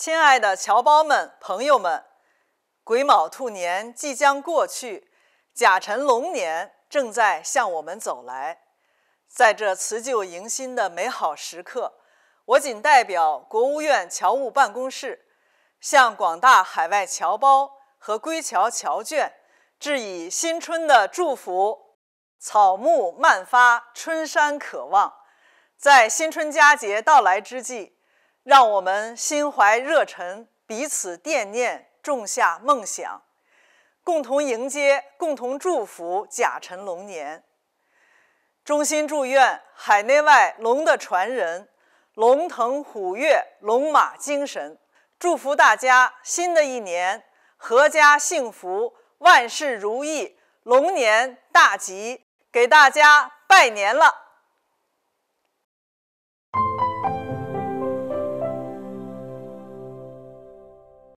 亲爱的侨胞们、朋友们，癸卯兔年即将过去，甲辰龙年正在向我们走来。在这辞旧迎新的美好时刻，我谨代表国务院侨务办公室，向广大海外侨胞和归侨侨眷致以新春的祝福。草木漫发，春山可望，在新春佳节到来之际。让我们心怀热忱，彼此惦念，种下梦想，共同迎接，共同祝福甲辰龙年。衷心祝愿海内外龙的传人，龙腾虎跃，龙马精神。祝福大家新的一年，阖家幸福，万事如意，龙年大吉！给大家拜年了。